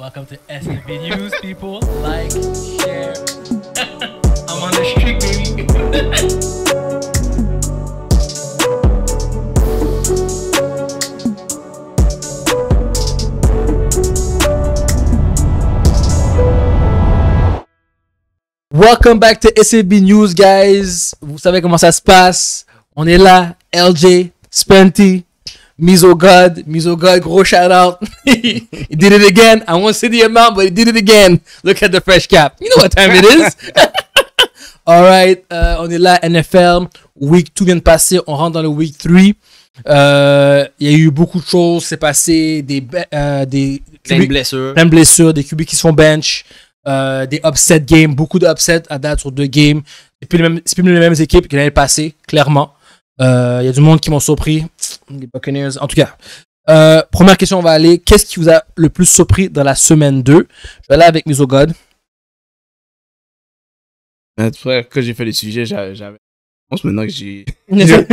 Welcome to SCB News, people. Like, share. I'm on the street, baby. Welcome back to SAB News, guys. Vous savez comment ça se passe. On est là, LJ, Spenty, Mise au God, Mise au God, gros shout out. he did it again. I won't say the amount, but he did it again. Look at the fresh cap. You know what time it is. All right, uh, on est là, NFL. Week 2 vient de passer, on rentre dans le week 3. Euh, il y a eu beaucoup de choses, c'est passé des, euh, des plein de blessures. Plein de blessures, des QB qui se font bench, euh, des upset games, beaucoup d'upsets à date sur deux games. C'est plus, les mêmes, les mêmes équipes que l'année passée, clairement. Euh, il y a du monde qui m'ont surpris les Buccaneers. En tout cas, euh, première question, on va aller. Qu'est-ce qui vous a le plus surpris dans la semaine 2 Je vais aller avec Misogod. Frère, euh, quand j'ai fait le sujet, j'avais Je pense maintenant que j'y Maintenant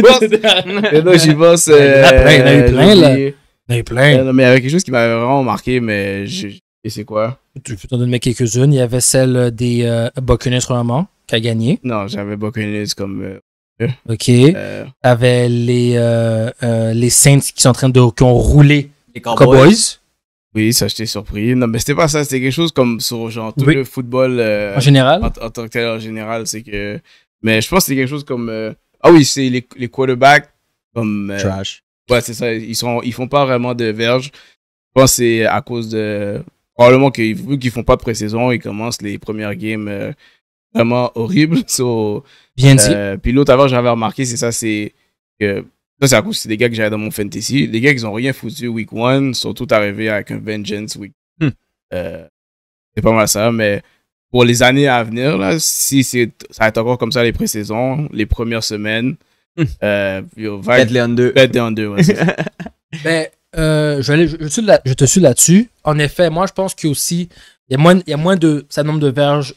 que j'y pense. Euh, il y en a eu plein, là. Il y en a plein. Non, mais il y avait quelque chose qui m'avait vraiment marqué, mais je... Et c'est quoi Tu peux t'en donner quelques-unes. Il y avait celle des euh, Buccaneers, vraiment, qui a gagné. Non, j'avais Buccaneers comme. Euh, euh, OK. Euh, les, euh, euh, les Saints qui sont en train de. qui ont roulé les Cowboys. Oui, ça, j'étais surpris. Non, mais c'était pas ça. C'était quelque chose comme sur genre tout le football. en général. En, tant que tel, en général. C'est que. Mais je pense que c'était quelque chose comme. ah oui, c'est les, les, quarterbacks comme. Trash. Ouais, c'est ça. Ils, sont, ils font pas vraiment de verge. Je pense que c'est à cause de. Probablement qu'ils qu'ils font pas de pré-saison, ils commencent les premières games vraiment horrible. Bien dit. Euh, puis l'autre avant, j'avais remarqué, c'est ça, c'est que. Ça, c'est à cause des gars que j'avais dans mon fantasy. Les gars, qui ont rien foutu week one, sont tous arrivés avec un vengeance week. Hmm. Euh, c'est pas mal ça, mais pour les années à venir, là, si c'est, ça va être encore comme ça les pré-saisons, les premières semaines, hmm. euh, les en deux. Faites les en deux, ben, je, suis là, je, te suis là-dessus. En effet, moi, je pense qu'il y a aussi, il y a moins, il y a moins de, ça nombre de verges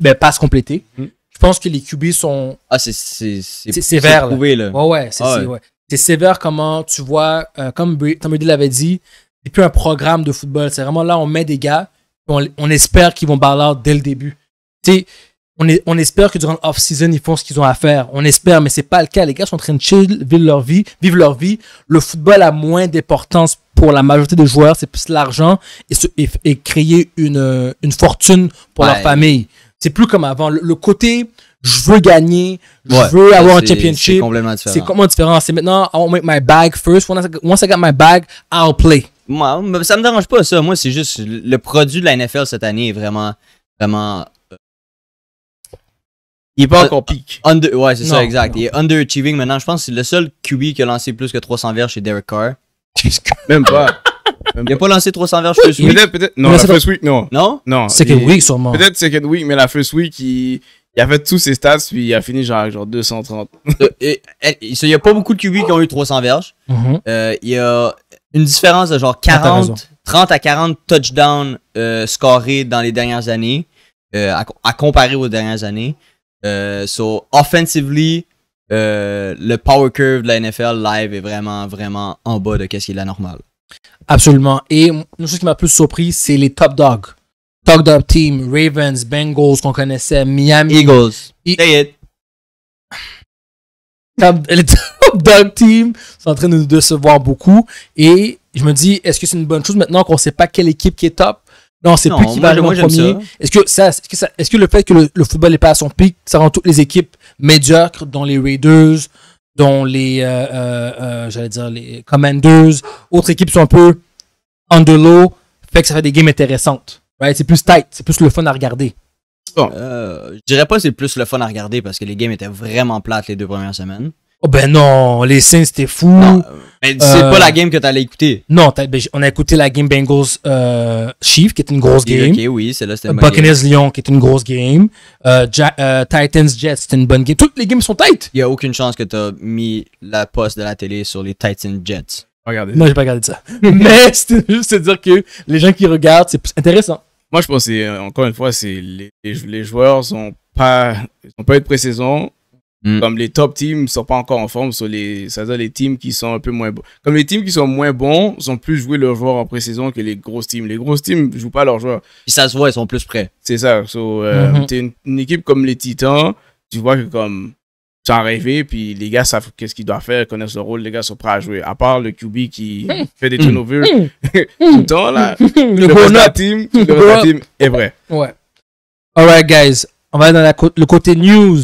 ben, pas se compléter hmm. Je pense que les QB sont. Ah, c'est sévère. C'est prouvé, ah, là. Ouais, ouais, c'est sévère comment tu vois, euh, comme comme Brady l'avait dit, c'est plus un programme de football. C'est vraiment là, on met des gars, on, on espère qu'ils vont baller dès le début. Tu on, est, on, espère que durant l'off-season, ils font ce qu'ils ont à faire. On espère, mais c'est pas le cas. Les gars sont en train de chill, vivre leur vie, vivent leur vie. Le football a moins d'importance pour la majorité des joueurs. C'est plus l'argent et, et, créer une, une fortune pour leur famille c'est plus comme avant. Le, côté, je veux gagner, je veux avoir un championship. C'est complètement différent. C'est complètement différent. C'est maintenant, I make my bag first. Once I, got my bag, I'll play. Moi, ça me dérange pas, ça. Moi, c'est juste le produit de la NFL cette année est vraiment, vraiment euh, il est pas euh, encore pique. ouais, c'est ça, exact. Il est underachieving maintenant. Je pense que c'est le seul QB qui a lancé plus que 300 verres chez Derek Carr. Même pas. Il n'a pas lancé 300 verges First Week. Peut-être, peut-être. Non, la First Week, non. Non? Non. Second Week, sûrement. Peut-être Second Week, mais la First Week, il, a fait tous ses stats, puis il a fini genre, genre 230. Euh, il n'y a pas beaucoup de QB qui ont eu 300 verges. Mm-hmm. Euh, il y a une différence de genre 40, ah, 30 à 40 touchdowns euh, scorés dans les dernières années, à, comparer aux dernières années. so, offensively, le power curve de la NFL live est vraiment, vraiment en bas de ce qui est la normale. Absolument. Et une chose qui m'a plus surpris, c'est les top dogs. Top dog team, Ravens, Bengals qu'on connaissait, Miami. Eagles. les top dog team sont en train de nous décevoir beaucoup. Et je me dis, est-ce que c'est une bonne chose maintenant qu'on ne sait pas quelle équipe qui est top? Non, c'est plus qui va en premier. Est-ce que, est-ce, que le fait que le, le football n'est pas à son pic, ça rend toutes les équipes médiocres, dont les Raiders, dont les, euh, euh, euh, j'allais dire, les Commanders, autres équipes sont un peu under low, fait que ça fait des games intéressantes. C'est plus tight, c'est plus le fun à regarder. Bon, je dirais pas que c'est plus le fun à regarder parce que les games étaient vraiment plates les deux premières semaines. Oh ben non, les Saints c'était fou. Mais c'est pas euh, la game que t'allais écouter. Non, ben, on a écouté la game Bengals euh, Chief, qui est une grosse game. OK, oui, c'est là, c'était Buccaneers Lyon, qui est une grosse game. Titans Jets, c'était une bonne game. Toutes les games sont tight. Il y a aucune chance que t'as mis la poste de la télé sur les Titans Jets. Regardez. je j'ai pas regardé ça. Mais c'est juste de dire que les gens qui regardent, c'est intéressant. Moi, je pense euh, encore une fois, c'est les, les, joueurs sont pas, ils sont pas eu de pré-saison. Mm. Comme les top teams ne sont pas encore en forme, sur les, ça veut dire les teams qui sont un peu moins bons. Comme les teams qui sont moins bons, ils ont plus joué leurs joueurs en pré-saison que les grosses teams. Les grosses teams ne jouent pas leurs joueurs. ils ça se voit, ils sont plus prêts. C'est ça. Euh, mhm. une, équipe comme les Titans, tu vois que comme tu es rêvé, puis les gars savent qu'est-ce qu'ils doivent faire, connaissent leur rôle, les gars sont prêts à jouer. À part le QB qui fait des turnovers mm. tout le mm. temps, le, le de la team, le team est vrai. Ouais. Alright, guys, on va dans la le côté news.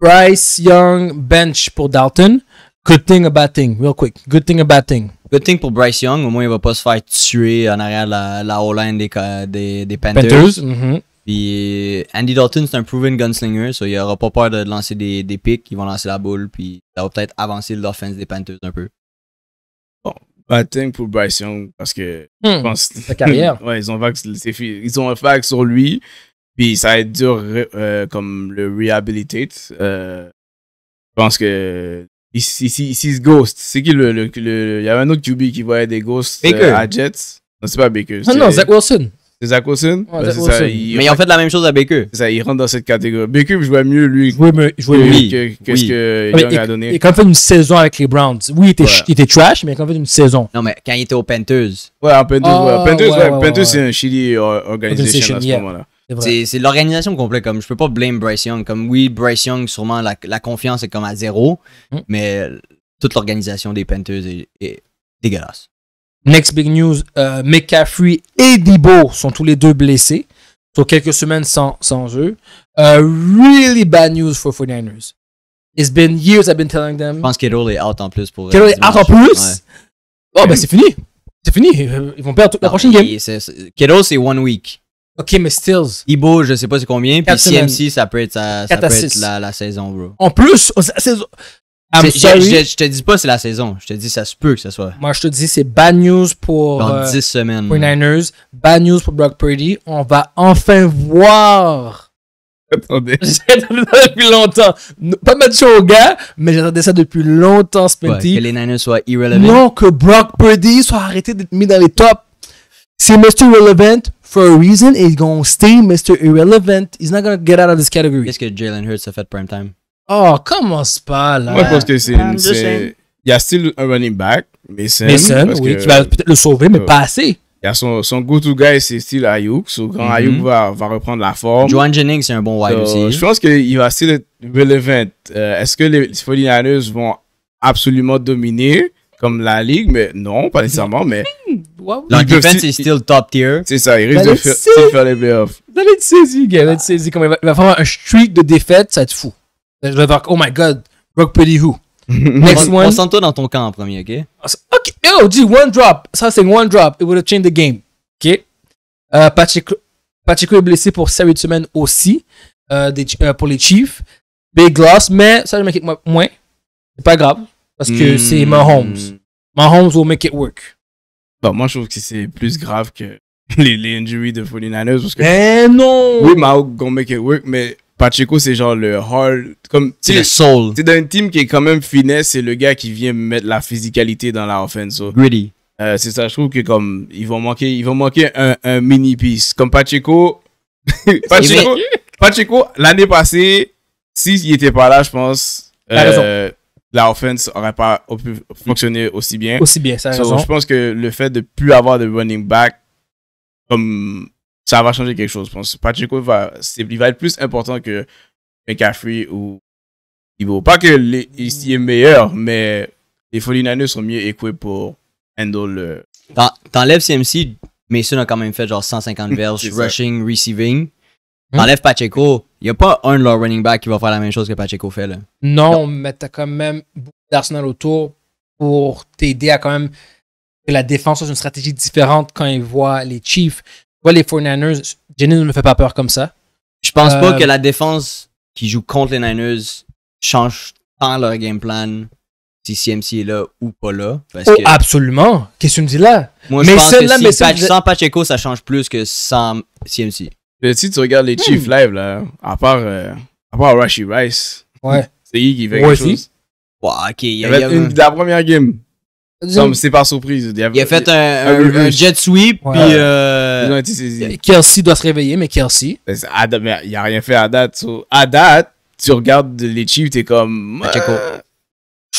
Bryce Young bench pour Dalton. Good thing or bad thing, real quick. Good thing or bad thing. Good thing pour Bryce Young, au moins il va pas se faire tuer en arrière la, la O-line des, des, Panthers. Mm-hmm. Puis Andy Dalton, c'est un proven gunslinger, so il aura pas peur de lancer des, des pics, ils vont lancer la boule, puis ça va peut-être avancer l'offense des Panthers un peu. Bon, bad thing pour Bryce Young, parce que hmm. Sa carrière. ouais, ils ont, ils ont un vague sur lui. Puis ça va être dur euh, comme le rehabilitate. Euh, je pense que ici, ici, ce Ghost. C'est qui le, le, Il y avait un autre QB qui voyait des Ghosts euh, à Jets. Non, c'est pas Baker. Ah non, non, Zach Wilson. C'est Zach Wilson? Ouais, il... mais ils ont fait la même chose à Baker. ça, il rentre dans cette catégorie. Baker jouait mieux, lui. Jouait mieux, mieux. Que, que ce que a donné. Il, quand fait une saison avec les Browns, oui, il était, il était trash, mais quand fait une saison. Non, mais quand il était aux Panthers. Ouais, en Panthers, ouais. Oh, Panthers, c'est un Chili organisation, à ce moment-là. C'est l'organisation complète. Comme je peux pas blâmer Bryce Young. Comme oui, Bryce Young, sûrement la, la confiance est comme à zéro, mm. mais toute l'organisation des Panthers est, dégueulasse. Next big news, euh, McCaffrey et Debo sont tous les deux blessés. Sur quelques semaines sans, sans jeu. Euh, really bad news for 49ers. It's been years I've been telling them. Je pense que est out en plus pour. Euh, est out en plus? oh ben c'est fini. C'est fini. Ils vont perdre toute la prochaine game. Kittle, c'est one week. OK, mais Stills. Ibo, je sais pas c'est combien. Puis CMC, ça peut être, sa, ça peut être la, la, saison, bro. En plus, saison. Je, ne te dis pas c'est la saison. Je te dis ça se peut que ce soit. Moi, je te dis c'est bad news pour. Dans 10 euh, semaines. Pour Niners. Bad news pour Brock Purdy. On va enfin voir. Attendez. J'attendais ça depuis longtemps. Pas match au gars, mais j'attendais ça depuis longtemps, Spenty. Ouais, que les Niners soient irrelevant. Non, que Brock Purdy soit arrêté d'être mis dans les tops. C'est Mr. Relevant pour une raison, il va rester stay Mr. Irrelevant. il not going to get out of this category. Qu'est-ce que Jalen Hurts a fait prime time? Oh, commence pas là. Moi, je pense que c'est. Il y a still un running back, Mason. Mason, oui, qui va peut-être le sauver, mais oh. pas assez. Il y a son, son go-to guy, c'est still Ayuk. Son grand mm-hmm. Ayuk va, va, reprendre la forme. Joan Jennings, c'est un bon wide aussi. Je pense qu'il va still être relevant. Euh, est-ce que les 49ers vont absolument dominer? comme la ligue, mais non, pas nécessairement, mais. La défense defense est still top tier. C'est ça, il risque de faire, les playoffs. allez gars. allez Il va, faire un streak de défaite, ça va être fou. Je vais voir, oh my god, Rock Petty who? Next on, one. Concentre-toi dans ton camp en premier, ok? Ah, ok, oh, dis one drop. Ça, c'est one drop. It would have changed the game. Ok? Euh, Pacheco, est blessé pour de semaines aussi euh, des, euh, pour les Chiefs. Big loss, mais ça, je m'inquiète moins. C'est pas grave. Parce que c'est hmm. Mahomes. Mahomes will make it work. Bah moi, je trouve que c'est plus grave que les, injuries de 49ers. Parce eh non! Oui, Mahomes gonna make it work, mais Pacheco, c'est genre le hard. c'est le soul. C'est d'un team qui est quand même finesse, c'est le gars qui vient mettre la physicalité dans la offense. Really. Euh, c'est ça, je trouve que comme, ils vont manquer, ils vont manquer un, mini piece. Comme Pacheco. Pacheco, Pacheco l'année passée, s'il n'était était pas là, je pense. Euh, la offense n'aurait pas pu fonctionner aussi bien. Aussi bien, ça raison. Je pense que le fait de plus avoir de running back, comme ça va changer quelque chose. Je pense que Pacheco va, il va être plus important que McCaffrey ou Ivo. Pas que les, est meilleur, mais les 49 sont mieux équipés pour handle le. T'enlèves CMC, Mason a quand même fait genre 150 verges, rushing, receiving. Hmm? Enlève Pacheco, il n'y a pas un de leurs running back qui va faire la même chose que Pacheco fait. Là. Non, mais t'as quand même beaucoup d'arsenal autour pour t'aider à quand même que la défense soit une stratégie différente quand ils voient les Chiefs. Tu les four Niners, ne me fait pas peur comme ça. Je pense pas euh, que la défense qui joue contre les Niners change tant leur game plan si CMC est là ou pas là. Oh, absolument! Qu'est-ce que tu me dis là? Moi, je pense que sans Pacheco, ça change plus que sans CMC si tu regardes les Chiefs hmm. live, là, à part, euh, à Rashi Rice, ouais. c'est lui qui fait quelque chose. ok, il y avait une, de la première game. C'est par surprise. Il, a fait un, jet sweep, puis. Euh, Kelsey doit se réveiller, mais Kelsey. Il a rien fait à date. à date, tu regardes les Chiefs, t'es comme.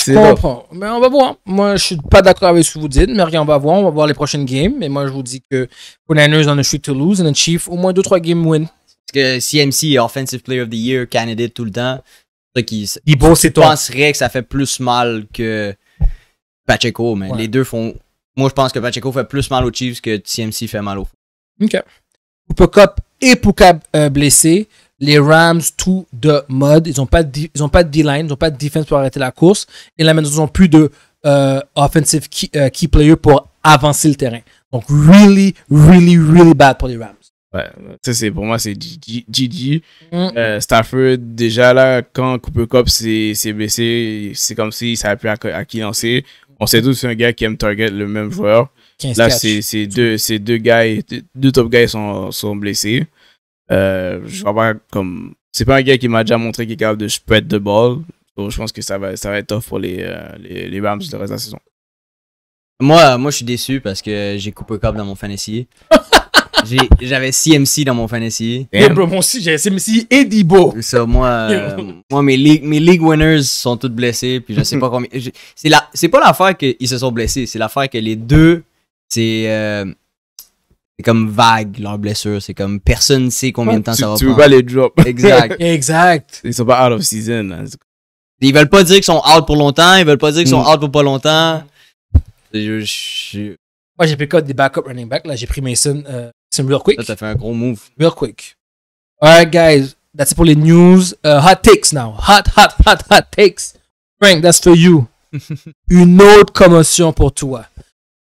Je comprends. Mais on va voir. Moi, je suis pas d'accord avec ce que vous dites, mais rien, on va voir. On va voir les prochaines games. Mais moi, je vous dis que pour Niners on a shoot to lose et the Chief au moins 2-3 games win. Parce que CMC est Offensive Player of the Year candidate tout le temps. Qui, Je penserais que ça fait plus mal que Pacheco, mais les deux font. Moi, je pense que Pacheco fait plus mal aux Chiefs que CMC fait mal aux. OK. pour Cup et pour euh, blessé les Rams tout de mode. Ils n'ont pas de, ils ont pas de D-line, ils n'ont pas de defense pour arrêter la course. Et là, maintenant, ils n'ont plus de euh, offensive euh, key, player pour avancer le terrain. Donc, really, really, really bad pour les Rams. Ouais, c'est, pour moi, c'est Gigi. Mm. Euh, Stafford, déjà là, quand Cooper Cup s'est blessé, c'est comme s'il savait plus à, qui lancer. On sait tous c'est un gars qui aime target le même joueur. Là, ces deux, deux, gars, deux top guys sont, sont blessés. Euh, je crois pas comme. C'est pas un gars qui m'a déjà montré qu'il est capable de spread the ball. Donc, je pense que ça va, ça va être tough pour les, euh, les, les Rams le reste de la saison. Moi, moi je suis déçu parce que j'ai coupé câble dans mon fantasy. J'avais CMC dans mon fantasy. Et aussi, j'ai CMC et Dibo moi, euh, moi mes, league, mes league winners sont tous blessés. Puis je sais pas combien. C'est la, pas l'affaire qu'ils se sont blessés. C'est l'affaire que les deux, c'est euh, c'est comme vague leur blessure. C'est comme personne ne sait combien de temps ça va prendre. Tu veux pas les drop. Exact. exact. Ils sont pas out of season. Hein. Ils veulent pas dire qu'ils sont out pour longtemps. Ils veulent pas dire qu'ils sont mm. out pour pas longtemps. Moi, j'ai pris quoi des backup running back. Là, j'ai pris Mason. Euh, c'est real quick. Ça, t'as fait un gros move. Real quick. Alright, guys. That's it les news. Uh, hot takes now. Hot, hot, hot, hot takes. Frank, that's for you. Une autre commotion pour toi.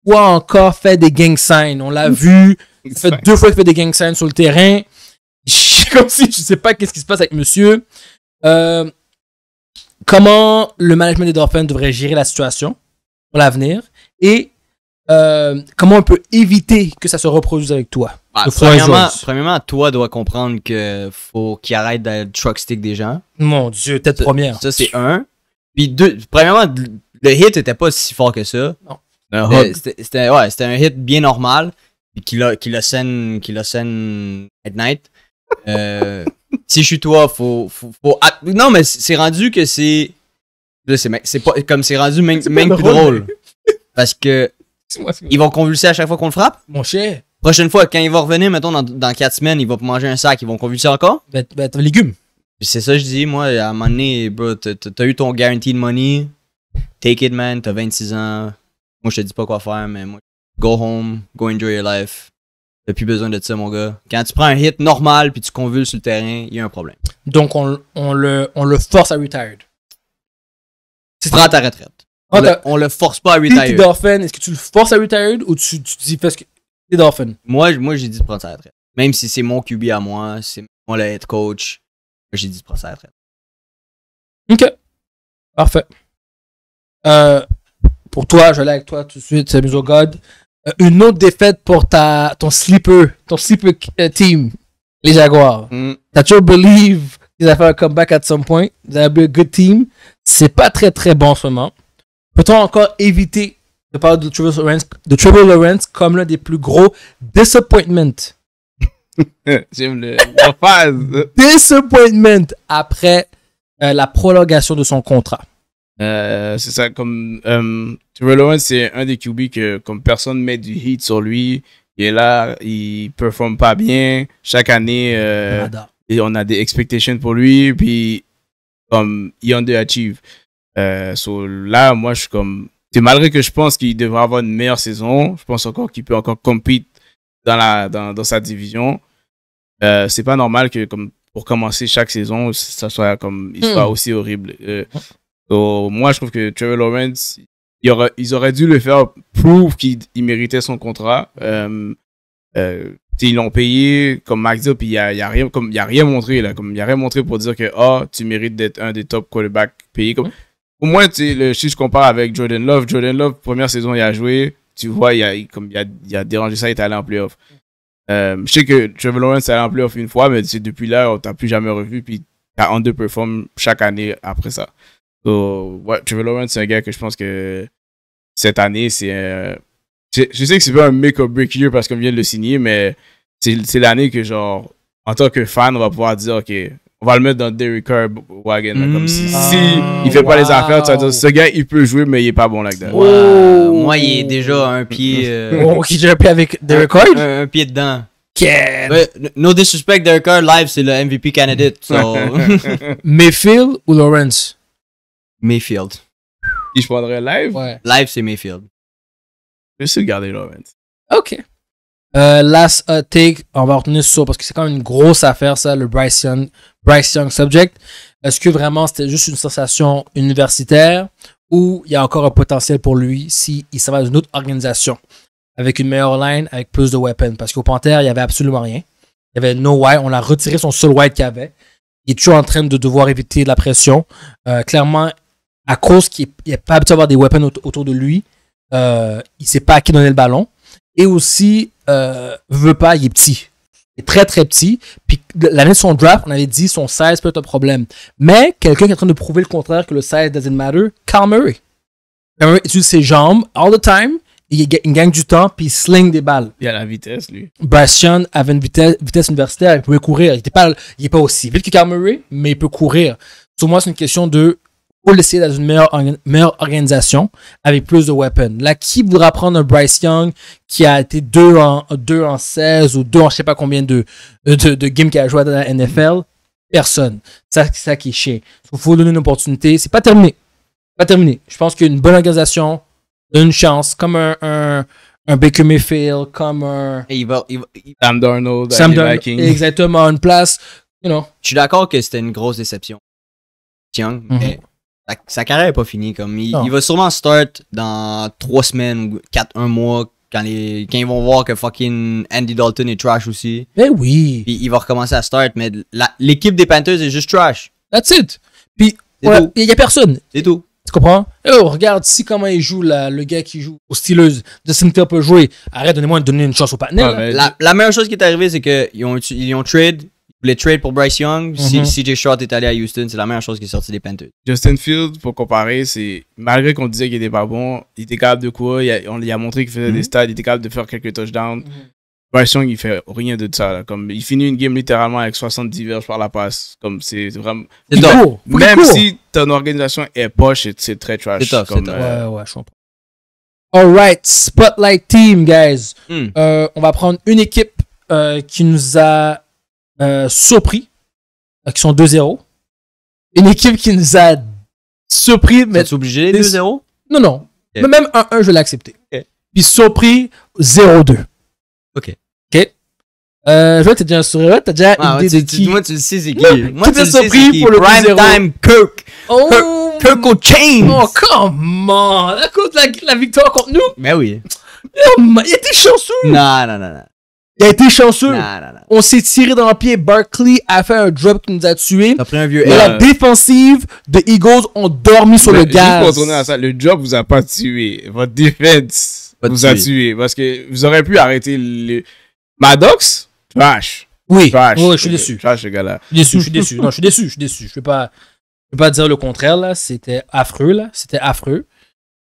Toi encore fait des gang signs. On l'a vu il fait deux fois qu'il fait des gang signs sur le terrain. Comme si je sais pas qu'est-ce qui se passe avec monsieur. Euh, comment le management des Dolphins devrait gérer la situation pour l'avenir et euh, comment on peut éviter que ça se reproduise avec toi. Bah, premièrement, toi dois comprendre que faut qu'il arrête d'être truck stick des gens. Mon Dieu, tête première. Ça, c'est un. Puis deux, premièrement, le hit était pas si fort que ça. Non. Euh, c'était un hit bien normal qui qu'il la scène qui le scène at night euh, si je suis toi faut faut, faut non mais c'est rendu que c'est c'est pas comme c'est rendu même, drôle, plus drôle parce que ils vont convulser à chaque fois qu'on le frappe mon cher prochaine fois quand il va revenir mettons dans, 4 semaines il va manger un sac ils vont convulser encore ben, ben t'as légumes c'est ça je dis moi à un moment donné bro t'as eu ton guaranteed money take it man t'as 26 ans moi je te dis pas quoi faire mais moi Go home, go enjoy your life. T'as plus besoin de ça, mon gars. Quand tu prends un hit normal puis tu convules sur le terrain, il y a un problème. Donc, on, le, force à retired. Tu prends ta retraite. Ah, on, le, force pas à retired. Dolphin, est-ce que tu le forces à retired ou tu, tu dis parce que t'es Dolphin? Moi, moi j'ai dit de prendre sa retraite. Même si c'est mon QB à moi, c'est moi le head coach, j'ai dit de prendre sa retraite. Ok. Parfait. Euh, pour toi, je l'ai avec toi tout de suite, c'est God. Euh, une autre défaite pour ta, ton sleeper, ton sleeper euh, team, les Jaguars. Tu mm. T'as toujours believe qu'ils allaient faire un comeback at some point. Ils avaient un good team. C'est pas très très bon en ce moment. Peut-on encore éviter de parler de Trevor Lawrence, comme l'un des plus gros disappointments? J'aime le, la phase. disappointment après euh, la prolongation de son contrat. c'est ça, comme. Trevor Lawrence, c'est un des QB que comme personne met du hit sur lui. Il est là, il performe pas bien. Chaque année, euh, et on a des expectations pour lui. Puis, comme, il underachieve. Euh, so, là, moi, je suis comme. C'est malgré que je pense qu'il devrait avoir une meilleure saison. Je pense encore qu'il peut encore compete dans, la, dans, dans sa division. Euh, c'est pas normal que, comme, pour commencer chaque saison, ça soit comme, il soit hmm. aussi horrible. Euh, moi, je trouve que Trevor Lawrence, ils auraient dû le faire prouve qu'il méritait son contrat. Euh, euh, ils l'ont payé, comme Max puis il a, y a, rien, a rien montré, là. Comme, a rien montré pour dire que, ah, tu mérites d'être un des top quarterbacks payés. Comme, au moins, si je compare avec Jordan Love, Jordan Love, première saison, il a joué, tu vois, il a, dérangé ça, il est allé en playoff. Euh, je sais que Trevor Lawrence est allé en playoff une fois, mais depuis là, on t'a plus jamais revu, puis t'as underperformed chaque année après ça. So, Trevor Lawrence, c'est un gars que je pense que cette année, c'est Je, sais que c'est pas un make or break year parce qu'on vient de le signer, mais c'est l'année que, genre, en tant que fan, on va pouvoir dire, OK, on va le mettre dans Derrick Carr Wagon. comme si, mm. il fait pas les affaires, ce gars, il peut jouer, mais il est pas bon là-dedans. Moi, il est déjà un pied. Euh... j'ai oh, un pied avec Derrick un, pied dedans. no disrespect, Derrick Carr live, c'est le MVP candidate. So... Phil ou Lawrence Mayfield. je prendrais live? Live, c'est Mayfield. Je vais essayer de garder OK. Euh, last take, on va retenir ça parce que c'est quand même une grosse affaire, ça, le Bryce Young, Bryce Young subject. Est-ce que vraiment c'était juste une sensation universitaire ou il y a encore un potentiel pour lui s'il si s'en va dans une autre organisation avec une meilleure line, avec plus de weapons? Parce qu'au Panther, il n'y avait absolument rien. Il y avait no white, On l'a retiré son seul white qu'il avait. Il est toujours en train de devoir éviter de la pression. Euh, clairement, à cause qu'il n'est pas habitué à avoir des weapons autour de lui, euh, il ne sait pas à qui donner le ballon. Et aussi, euh, veut pas, il est petit. Il est très très petit. Puis l'année de son draft, on avait dit son size peut être un problème. Mais quelqu'un qui est en train de prouver le contraire, que le size doesn't matter, Carl Murray. utilise ses jambes all the time. Il, gagne du temps, puis il sling des balles. Il a la vitesse, lui. Bastion avait une vitesse, universitaire, il pouvait courir. Il n'est pas, pas aussi vite que Carl mais il peut courir. Pour moi, c'est une question de ou l'essayer dans une meilleure, meilleure, organisation avec plus de weapons. Là, qui voudra prendre un Bryce Young qui a été 2 en, deux en 16 ou deux en je sais pas combien de, de, games qu'il a joué dans la NFL? Personne. Ça, c'est ça qui est chiant. Il faut donner une opportunité. C'est pas terminé. Pas terminé. Je pense qu'une bonne organisation donne une chance, comme un, un, un Baker Mayfield, comme un. Sam Darnold, Sam Darnold. Exactement, une place. You know. Je suis d'accord que c'était une grosse déception. Young, mhm. mais sa carrière n'est pas finie. Comme, il, va sûrement start dans 3 semaines ou 4, 1 mois quand, les, ils vont voir que fucking Andy Dalton est trash aussi. mais ben oui. il va recommencer à start, mais l'équipe des Panthers est juste trash. That's it. Puis il n'y a personne. C'est tout. Tu comprends? Oh, regarde si comment il joue le gars qui joue aux Steelers. de Center peut jouer. Arrête, donnez-moi de donner une chance au partner. Ah, la, meilleure chose qui est arrivée, c'est qu'ils ont, ils ont trade les trade pour Bryce Young. Si mhm. CJ Short est allé à Houston, c'est la même chose qui est sortie des Panthers. Justin Field, pour comparer, c'est malgré qu'on disait qu'il était pas bon, il était capable de quoi On lui a montré qu'il faisait des mhm. stats, il était capable de faire quelques touchdowns. Mhm. Bryce Young, il fait rien de ça. Comme, il finit une game littéralement avec 70 verges par la passe. Comme c'est vraiment. Même si ton organisation est poche, c'est très trash. C'est top, euh... Ouais, ouais, je comprends. Alright, Spotlight Team, guys. Hmm. Euh, on va prendre une équipe euh, qui nous a euh, surpris, qui sont 2-0. Une équipe qui nous a surpris. Mais es obligé, des... 2-0? Non, non. Mais même 1-1, je l'ai accepté. Puis surpris, 0-2. OK. OK. Euh, je vois, t'as déjà un sourire, t'as déjà une ah, idée de qui. moi, tu le sais, c'est qui. moi, tu sais, surpris qui. pour le Prime 0. Time Kirk. Oh. Kirk chain. Oh, come on. comment? La, la, la victoire contre nous? Mais ben oui. Oh, il était chanceux. Non, non, non, non. Il a été chanceux. On s'est tiré dans le pied. Barkley a fait un drop qui nous a tués. et La défensive de Eagles ont dormi sur le, gaz. à ça, le drop vous a pas tué. Votre défense vous a tué. Parce que vous aurez pu arrêter le... Maddox? Trash. Oui. Trash. je suis déçu. Trash, gars-là. Je suis déçu, je je suis déçu, je suis peux pas, pas dire le contraire, là. C'était affreux, là. C'était affreux.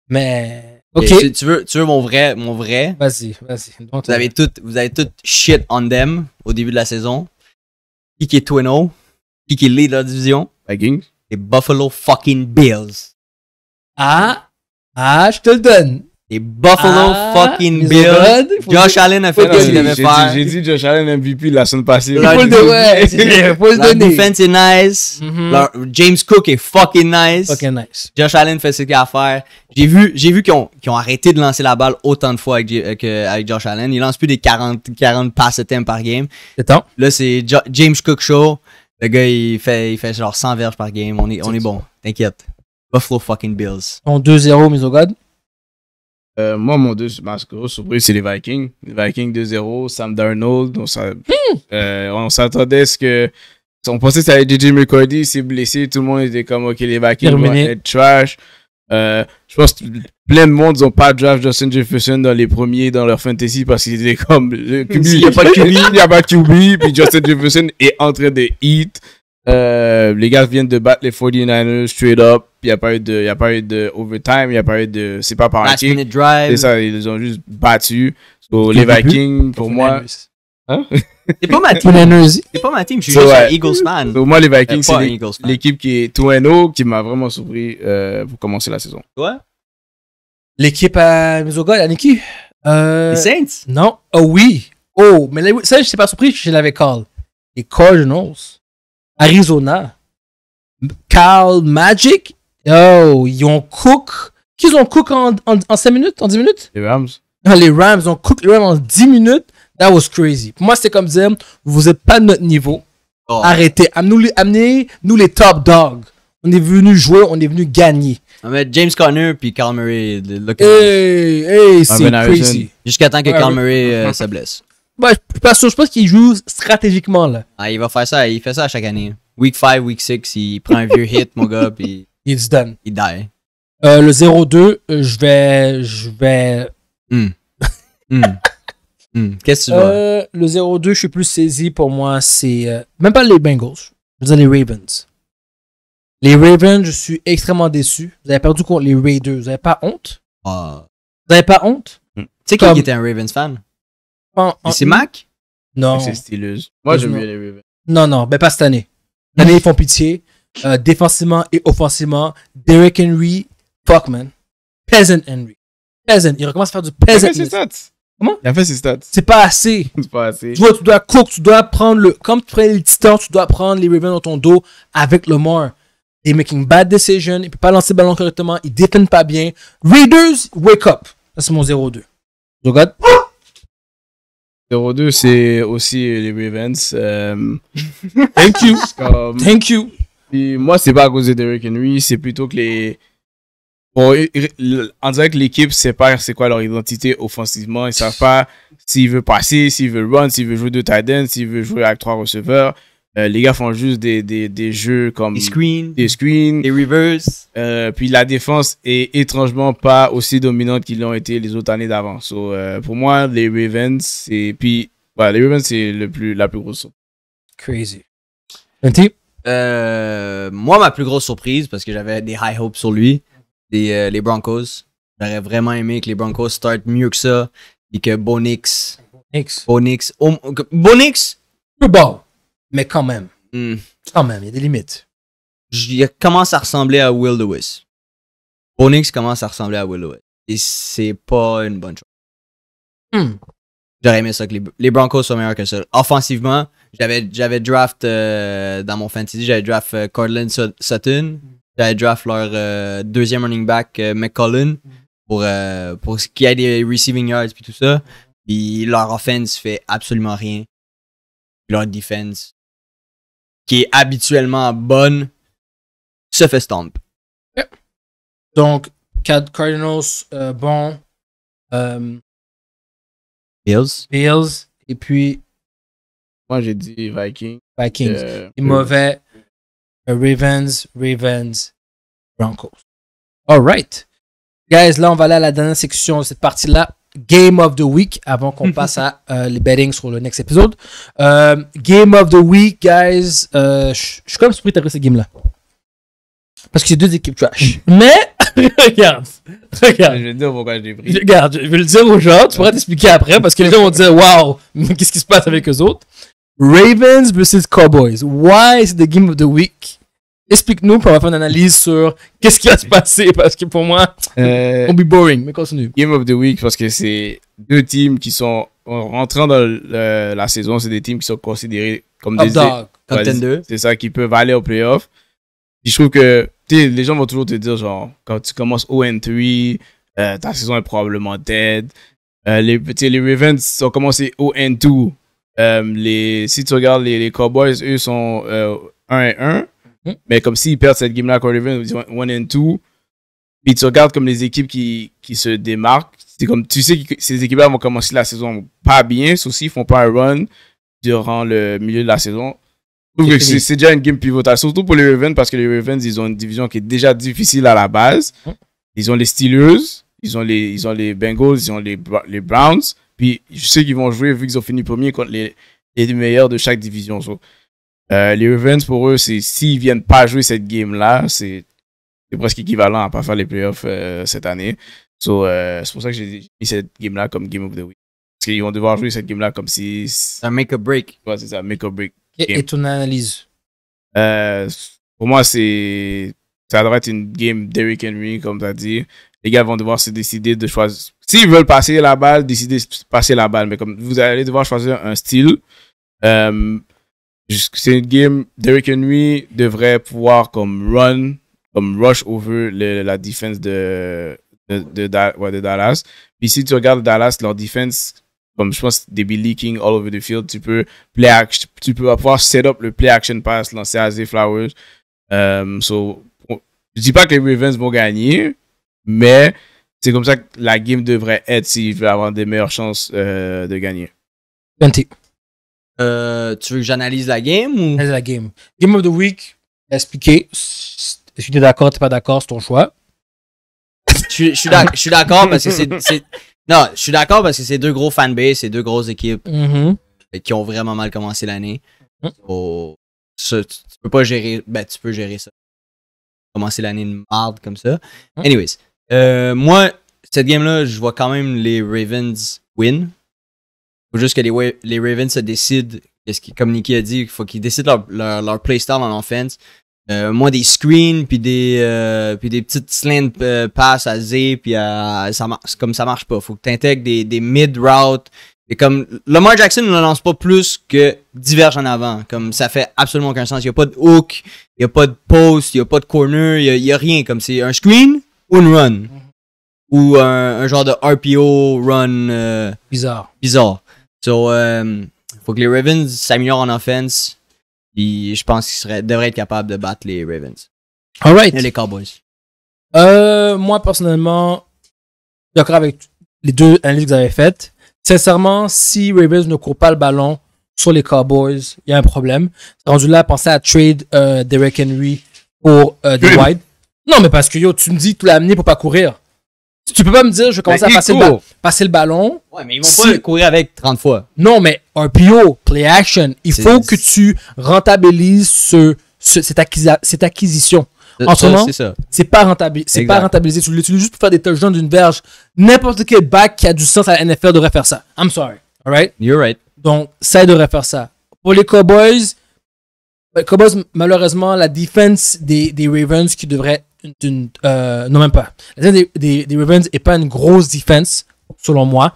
Mais Ok. tu, veux, tu veux mon vrai, mon vrai. Vas-y, vas-y. vous avez tout, vous avez tout shit on them au début de la saison. Qui est 2-0, qui est leader de la division. Vikings. Et Buffalo fucking Bills. Ah, ah, je te le donne. Et Buffalo ah, fucking Bills. Josh Allen a fait ce qu'il devait faire. J'ai dit Josh Allen MVP la semaine passée. Il faut defense est nice. Mm-hmm. James Cook est fucking nice. Fucking nice. Josh Allen fait ce qu'il a à faire. J'ai vu, vu qu'ils ont, ont, arrêté de lancer la balle autant de fois avec, avec, Josh Allen. Il lance plus des 40, 40 passes thème par game. C'est temps. Là, c'est James Cook Show. Le gars, il fait, il fait genre 100 verges par game. On est, on est bon. T'inquiète. Buffalo fucking Bills. On 2-0, mais euh, moi, mon deux grosse oh, surprise, c'est les Vikings. Les Vikings 2-0, Sam Darnold. Hmm. Euh, on s'attendait à ce que. On pensait que ça allait JJ McCordy, s'est blessé. Tout le monde était comme, OK, les Vikings vont être trash. Euh, je pense que plein de monde n'ont pas draft Justin Jefferson dans les premiers dans leur fantasy parce qu'il étaient comme. Il n'y a pas de QB, il n'y a pas de QB. Puis Justin Jefferson est en train de hit. Euh, les gars viennent de battre les 49ers straight up. Il n'y a pas eu de, y a pas de overtime. Il n'y a pas eu de. C'est pas par C'est ça, ils ont juste battu. les Vikings, pour moi. Hein? C'est pas ma team. C'est pas ma team, je suis juste un Eagles fan. pour moi, les Vikings, euh, c'est l'équipe qui est 2 qui m'a vraiment surpris euh, pour commencer la saison. Ouais. L'équipe à Mizogol, à Nikki euh, Les Saints Non. Oh oui. Oh, mais ça, je ne suis pas surpris, je l'avais call. Les Cardinals. Arizona. Carl Magic. Oh, ils ont Cook. Qu'ils ont Cook en, 5 minutes, en 10 minutes? Les Rams. les Rams ont Cook les Rams en 10 minutes. That was crazy. Pour moi, c'est comme dire, vous n'êtes pas de notre niveau. Oh. Arrêtez. Amenez-nous les top dogs. On est venu jouer, on est venu gagner. On mettre James Conner puis Murray. Hey, hey, c'est crazy. Jusqu'à temps que Carl Murray euh, se blesse. Ouais, parce que je pense qu'il joue stratégiquement, là. Ah, il va faire ça, il fait ça à chaque année. Week 5, week 6, il prend un vieux hit, mon gars, puis. Il se donne. Il die. Euh, le 0-2, euh, je vais. Je vais. Hmm. Hmm. Hmm. Qu'est-ce que tu veux? Le 0-2, je suis plus saisi pour moi, c'est. Euh, même pas les Bengals. Je veux dire les Ravens. Les Ravens, je suis extrêmement déçu. Vous avez perdu contre les Raiders. Vous n'avez pas honte? Ah. Vous n'avez pas honte? Tu sais qui était un Ravens fan? C'est Mac Non. C'est Steelers. Moi, j'aime bien les Ravens. Non, non, mais ben, pas cette année. l'année ils font pitié. Euh, défensivement et offensivement, Derek Henry, fuck man. Peasant Henry. Peasant. Il recommence à faire du peasant. Il a fait ses stats. Comment Il a fait ses stats. C'est pas assez. C'est pas assez. Tu vois, tu dois cook, tu dois prendre le. Comme tu prends les Titans, tu dois prendre les Ravens dans ton dos avec Lamar. Il est making bad decisions Il peut pas lancer le ballon correctement. Il détend pas bien. readers wake up. ça c'est mon 0-2. Regarde. oh 0-2, c'est aussi les Ravens. Euh, Thank you. Euh, Thank you. Et moi, c'est pas à cause de Derrick Henry, c'est plutôt que les. En on dirait que l'équipe sait pas c'est quoi leur identité offensivement. Ils savent pas s'ils veulent passer, s'ils veulent run, s'ils veulent jouer de tight end, s'ils veulent jouer avec trois receveurs. Euh, les gars font juste des, jeux comme des screens, des screens, des reverse. Euh, puis la défense est étrangement pas aussi dominante qu'ils l'ont été les autres années d'avant. So, euh, pour moi, les Ravens, c'est puis voilà les Ravens c'est plus la plus grosse. Crazy. Un type. moi, ma plus grosse surprise parce que j'avais des high hopes sur lui, les Broncos. J'aurais vraiment aimé que les Broncos startent mieux que ça et que Bonix. Bonix. Bonix. Bonix. Bonix mais quand même. Hmm. Quand même, il y a des limites. Il commence à ressembler à Will Lewis. Onyx commence à ressembler à Will Lewis. Et c'est pas une bonne chose. Hmm. J'aurais aimé ça que les, Broncos soient meilleurs que ça. Offensivement, j'avais, draft euh, dans mon fantasy, j'avais draft euh, Sutton. J'avais draft leur euh, deuxième running back, euh, McCollin, pour, pour ce qui a des receiving yards et tout ça. Puis leur offense fait absolument rien. Puis leur defense qui est habituellement bonne, se fait stomp. donc Donc, Cardinals, euh, bon. Euh, Bills. Bills. Et puis. Moi, j'ai dit Vikings. Vikings. Euh, et mauvais. Ravens, Ravens, Broncos. All right. Guys, là, on va aller à la dernière section de cette partie-là. Game of the Week avant qu'on passe à euh, les bettings sur le next épisode. Euh, game of the Week, guys. Euh, je suis comme surpris d'avoir cette game-là. Parce que c'est deux équipes trash. Mais, regarde. Regarde. Je vais regarde, je vais le dire aux gens. Tu pourras t'expliquer après parce que les gens vont dire Waouh, qu'est-ce qui se passe avec eux autres Ravens versus Cowboys. Why is the game of the week Explique-nous, pour on faire une analyse sur qu'est-ce qui va se passer, parce que pour moi, euh, on be boring, mais continue. Game of the Week, parce que c'est deux teams qui sont, en rentrant dans la saison, c'est des teams qui sont considérés comme des des... C'est ça, qui peuvent aller au playoff. je trouve que, les gens vont toujours te dire, genre, quand tu commences ON3, euh, ta saison est probablement dead. Euh, les, les Ravens ont commencé ON2. les, si tu regardes les, Cowboys, eux sont 1 et 1. Hmm? Mais comme s'ils perdent cette game-là, les Ravens, one and two, puis tu regardes comme les équipes qui, qui se démarquent. C'est comme, tu sais que ces équipes-là vont commencer la saison pas bien, sauf s'ils font pas un run durant le milieu de la saison. c'est déjà une game pivotale, surtout pour les Ravens, parce que les Ravens, ils ont une division qui est déjà difficile à la base. Hmm? Ils ont les Steelers, ils ont les, ils ont les Bengals, ils ont les, les Browns. Puis je sais qu'ils vont jouer, vu qu'ils ont fini premier, contre les, les meilleurs de chaque division. Euh, les Ravens, pour eux, c'est s'ils viennent pas jouer cette game-là, c'est presque équivalent à pas faire les playoffs euh, cette année. Euh, c'est pour ça que j'ai mis cette game-là comme Game of the Week. Parce qu'ils vont devoir jouer cette game-là comme si. Un make or break. c'est ça, make or break. Et, ton analyse Pour moi, c'est. Ça devrait être une game Derrick Henry, comme tu as dit. Les gars vont devoir se décider de choisir. S'ils veulent passer la balle, décider de passer la balle. Mais comme vous allez devoir choisir un style c'est une game, Derrick Henry devrait pouvoir comme run, comme rush over la défense de, de, Dallas. Puis si tu regardes Dallas, leur défense, comme je pense, des leaking all over the field, tu peux play tu peux pouvoir set up le play action pass lancer à Flowers. Je um, so, je dis pas que les Ravens vont gagner, mais c'est comme ça que la game devrait être s'ils veulent avoir des meilleures chances euh, de gagner. 20. Euh, tu veux que j'analyse la game ou. la game. Game of the Week, expliquer. Si tu es d'accord, t'es pas d'accord, c'est ton choix. Je, suis d'accord parce que c'est. Non, je suis d'accord parce que c'est deux gros fanbase, c'est deux grosses équipes mm-hmm. qui ont vraiment mal commencé l'année. Mm. tu, peux pas gérer. Ben, tu peux gérer ça. Commencer l'année de marde comme ça. Mm. Anyways, euh, moi, cette game-là, je vois quand même les Ravens win faut juste que les, Ravens se décident. ce qui, comme Nicky a dit, il faut qu'ils décident leur, leur, playstyle en offense. Euh, moi, des screens, puis des, euh, puis des petites slant euh, passes à Z, puis ça comme ça marche pas. Faut que tu des, mid-routes. Et comme Lamar Jackson ne lance pas plus que diverge en avant. Comme ça fait absolument aucun sens. Il n'y a pas de hook, il n'y a pas de post, il n'y a pas de corner, il n'y a, rien. Comme c'est un screen ou une run. Mhm. Ou un, genre de RPO run. Euh, bizarre. Bizarre. So, euh, faut que les Ravens s'améliorent en offense. Puis je pense qu'ils devraient être capables de battre les Ravens. Et les Cowboys. Euh, moi, personnellement, d'accord avec les deux analyses que vous avez faites. Sincèrement, si Ravens ne court pas le ballon sur les Cowboys, il y a un problème. Rendu là, penser à trade euh, Derek Henry pour euh, Non, mais parce que yo, tu me dis, tu l'as amené pour pas courir. Tu peux pas me dire, je vais commencer à ben, passer le, ballon. Ouais, mais ils vont pas courir avec 30 fois. Non, mais un play action, il faut que tu rentabilises ce, cette, cette acquisition. En ce moment, c'est, pas, rentable c'est pas rentabilisé. Tu l'utilises juste pour faire des touchdowns d'une verge. N'importe quel back qui a du sens à la NFL devrait faire ça. I'm sorry. All right? You're right. Donc, ça devrait faire ça. Pour les Cowboys, ben, Cowboys, malheureusement, la défense des, des, Ravens qui devrait euh, non même pas. La zone des, des, Ravens n'est pas une grosse défense, selon moi.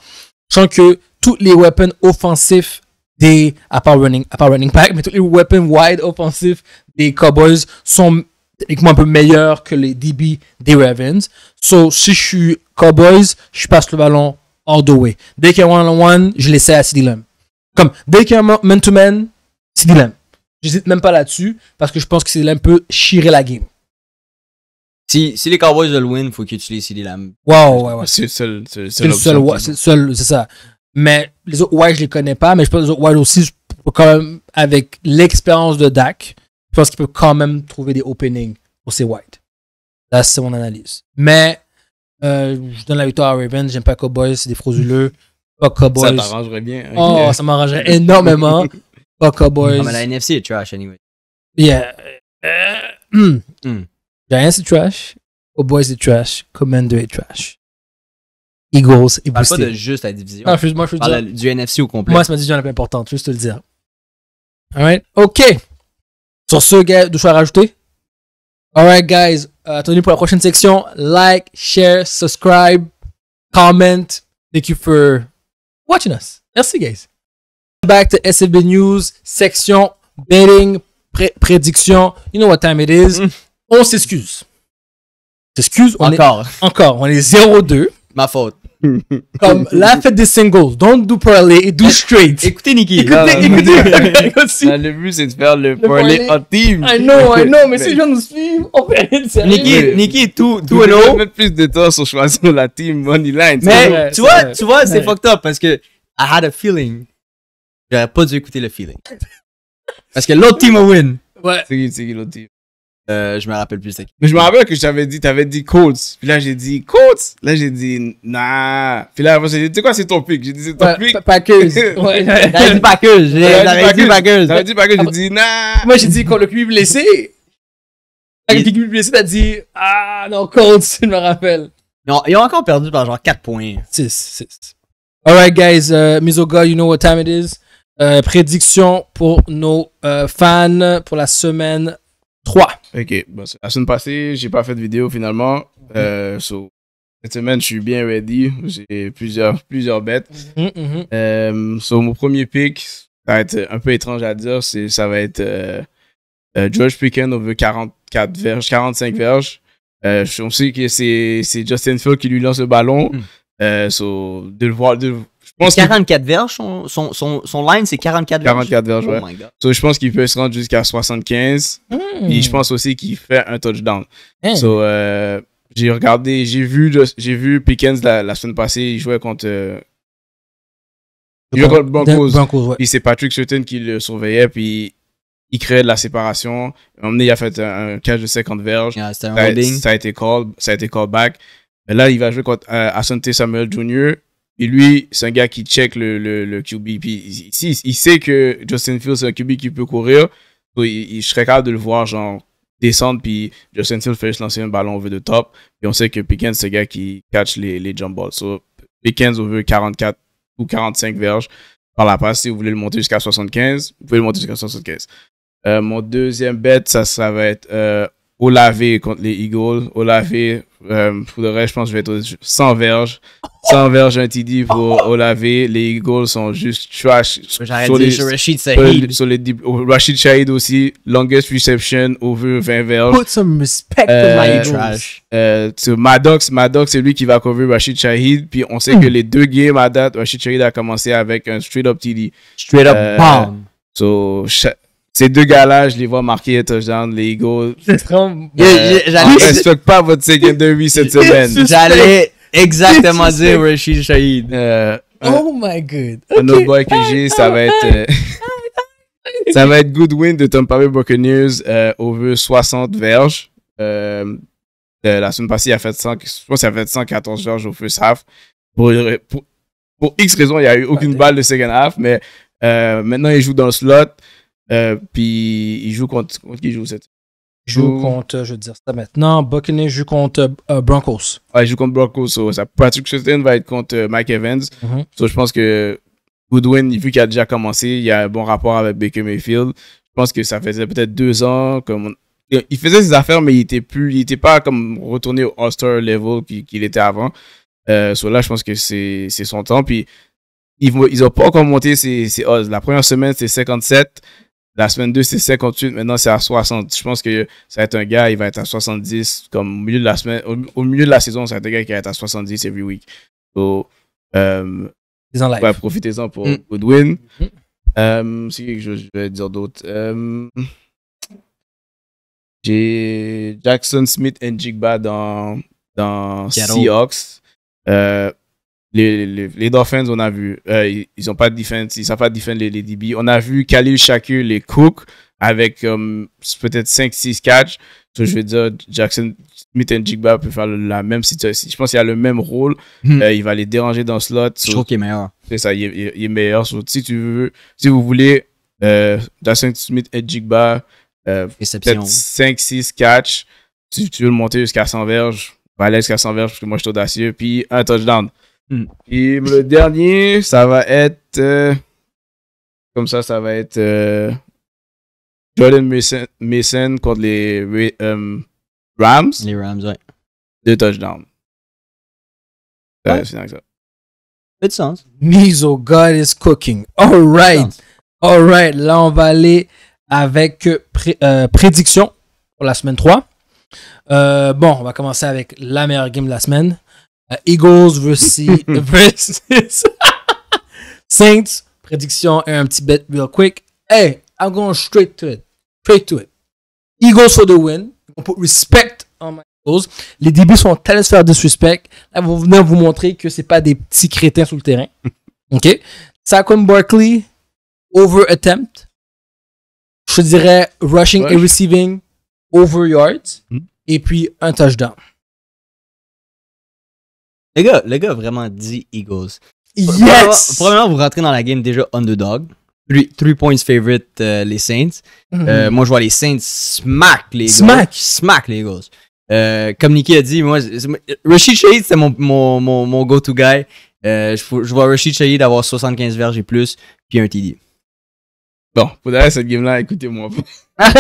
Sans que toutes les weapons offensifs des, à part running, à part running back, mais toutes les weapons wide offensifs des Cowboys sont techniquement un peu meilleurs que les DB des Ravens. So, si je suis Cowboys, je passe le ballon all the way. Dès qu'il y a one-on-one, je l'essaie à CD Comme, dès qu'il y a man-to-man, CD J'hésite même pas là-dessus, parce que je pense que CD Lamb peut chirer la game. Si, les Cowboys veulent win, faut qu'ils utilisent les lames. Wow, ouais, ouais. C'est le seul. C'est seul, c'est ça. Mais les autres ouais, je les connais pas, mais je pense que les autres ouais aussi, quand même, avec l'expérience de Dak, je pense qu'il peut quand même trouver des openings pour ces White. Là, c'est mon analyse. Mais euh, je donne la victoire à Ravens. J'aime pas Cowboys, c'est des frauduleux. Pas Cowboys. Ça t'arrangerait bien. oh, ça m'arrangerait énormément. pas Cowboys. Non, mais la NFC est trash anyway. Yeah. Euh, hmm. Hmm. Giants c'est trash, boys c'est trash, Commander c'est trash. Eagles est boosté. pas de juste la division. moi, je veux du NFC au complet. Moi, c'est ma division la plus importante, juste te le dire. All right. ok. Sur ce, gars, de choses à rajouter? right, guys. Uh, attendez pour la prochaine section. Like, share, subscribe, comment. Thank you for watching us. Merci, guys. Back to SFB News, section betting, prédiction. You know what time it is. Mm on s'excuse. S'excuse, on encore. Est, encore, on est 0-2. Ma faute. Comme la fête des singles, Don't Do Parlay Do Straight. Écoutez Nicky. Écoutez, écoutez. écoutez. le but c'est de faire le, parlay en team. I know, I know, mais si les gens nous suivent, on fait rien de sérieux. Nikki, Nikki, tout, tout hello. mettre plus de temps sur choisir la team Moneyline. Mais tu, vois, tu vois, c'est fucked up parce que I had a feeling. J'aurais pas dû écouter le feeling. Parce que l'autre team a win. Ouais. C'est c'est qui l'autre team? Euh, je me rappelle plus Mais je me rappelle que j'avais t'avais dit, t'avais dit Colts. Puis là, j'ai dit Colts. Là, j'ai dit nah. Puis là, j'ai dit, tu sais quoi, c'est ton pic. J'ai dit, c'est ton ouais, pic. Packers. Ouais, j'avais dit Packers. J'avais dit Packers. J'avais dit Packers. J'ai dit nah. Moi, j'ai dit quand le QB blessé. Quand le QB blessé, t'as dit ah non, Colts, je me rappelle. non ils ont encore perdu par genre 4 points. 6, 6. Alright, guys. Uh, Mizoga, you know what time it is. Euh, prédiction pour nos euh, fans pour la semaine 3. Ok. la semaine passée, j'ai pas fait de vidéo finalement. Mhm. Euh, cette semaine, je suis bien ready. J'ai plusieurs, plusieurs bêtes. Mhm, mhm. euh, sur mon premier pick, ça va être un peu étrange à dire. Ça va être euh, George Pickens veut 44 verges, 45 verges. je on sait que c'est Justin Field qui lui lance le ballon. Hmm. de le voir, de, 44 verges, son, son, son, line, c'est 44 verges. 44 verges, oh ouais. Oh je pense qu'il peut se rendre jusqu'à 75. Et hmm. je pense aussi qu'il fait un touchdown. Hein. Euh, j'ai regardé, j'ai vu, j'ai vu Pickens la, semaine passée, il jouait contre. il euh, Broncos. c'est Patrick Sutton qui le surveillait, puis il créait de la séparation. il a fait un, un catch de 50 verges. ça, a, été call, ça a été call back. Mais là, il va jouer contre euh, Asante Samuel Jr. Et lui, c'est un gars qui check le, le, le QB. Puis il, il, sait que Justin Fields, c'est un QB qui peut courir. il, serait serais capable de le voir, genre, descendre. Puis Justin Fields fait juste lancer un ballon over de top. Et on sait que Pickens, c'est un gars qui catch les, les jump balls. So, Pickens, on veut 44 ou 45 verges par la passe. Si vous voulez le monter jusqu'à 75, vous pouvez le monter jusqu'à 75. Euh, mon deuxième bet, ça, ça va être euh, Olave contre les Eagles. Olave, euh, pour le reste, je pense que je vais être sans verge. Sans verge, un TD pour Olave. Les Eagles sont juste trash. J'arrête de Rashid Shahid. Sur les, oh, Rashid Shahid aussi. Longest reception, over 20 verges. Put some respect to my euh, Trash. Euh, Maddox, Maddox, c'est lui qui va couvrir Rashid Shahid. Puis on sait que mm. les deux games à date, Rashid Shahid a commencé avec un straight-up TD. Straight-up euh, bomb. So, ces deux gars-là, je les vois marquer les touchdown, les Eagles. C'est ne euh, respecte pas votre demi cette semaine. J'allais exactement dire Rashid Shahid. Euh, oh my god. Un autre boy que j'ai, euh, ça va être. ça va être Goodwin de Tom Bay Buccaneers au over 60 verges. la semaine passée, il a fait, 100, je pense fait 114 verges au first half. Pour, pour, pour X raison, il n'y a eu aucune ah, balle de second half, mais maintenant il joue dans le slot. Euh, puis il joue contre, contre qui joue cette joue contre, je veux dire ça maintenant, Buccaneers joue contre euh, Broncos. Ouais, il joue contre Broncos. ça, Patrick Sutton va être contre euh, Mike Evans. Mm-hmm. je pense que Goodwin, vu qu'il a déjà commencé, il a un bon rapport avec Baker Mayfield. Je pense que ça faisait peut-être deux ans. Comme Il faisait ses affaires, mais il était plus, il était pas comme retourné au All-Star level qu'il était avant. Euh, là, je pense que c'est son temps. Puis ils n'ont pas encore monté ses, ses odds. La première semaine, c'est 57. La semaine 2, c'est 58. Maintenant, c'est à 60. Je pense que ça va être un gars, il va être à 70. Comme au milieu de la semaine, au, milieu de la saison, ça va un gars qui va être à 70 every week. So, euh, profitez-en pour Goodwin. Mm. Mm-hmm. Euh, c'est quelque chose que je vais dire d'autre. Euh, j'ai Jackson Smith et Jigba dans, dans Seahawks. Euh, les, les, Dolphins, on a vu, euh, ils n'ont pas de defense, ils savent pas défendre les, les DB. On a vu Khalil Shakir, les Cook, avec um, peut-être 5-6 catch. je veux dire, Jackson Smith et Jigba peut faire la même situation. Je pense qu'il a le même rôle. Hmm. Euh, il va les déranger dans le slot. je trouve qu'il est meilleur. C'est ça, il est, meilleur. si tu veux, si vous voulez, euh, Jackson Smith et Jigba, peut-être 5-6 catch. Si tu veux le monter jusqu'à 100 verges, va aller jusqu'à 100 verges parce que moi je suis audacieux. Puis un touchdown. Mm. Et le dernier, ça va être. Euh, comme ça, ça va être. Euh, Jordan Mason, contre les euh, Rams. Les Rams, ouais. Deux touchdowns. C'est ça. Fait de sens. Miso God is cooking. All right. Là, on va aller avec prédiction pour la semaine 3. bon, on va commencer avec la meilleure game de la semaine. Euh, Eagles versus, Saints. Prédiction et un petit bet real quick. Hey, I'm going straight to it. Straight to it. Eagles for the win. On put respect on my Eagles. Les débuts sont tellement à faire respect. Là, vous venez vous montrer que c'est pas des petits crétins sur le terrain. OK? Saquon Barkley, over attempt. Je dirais rushing and receiving, over yards. Hmm. Et puis un touchdown. Les gars, le gars a vraiment dit Eagles. Yes! Premièrement, vous rentrez dans la game déjà underdog. 3 points favorite, euh, les Saints. Mm-hmm. Euh, moi, je vois les Saints smack les Eagles. Smack! Smack les Eagles. Euh, comme Niki a dit, moi, Rashid Shahid, c'est mon, mon, mon, go-to guy. Je, vois Rashid Shahid avoir 75 verges et plus, puis un TD. Bon, pour d'ailleurs cette game-là, écoutez-moi. si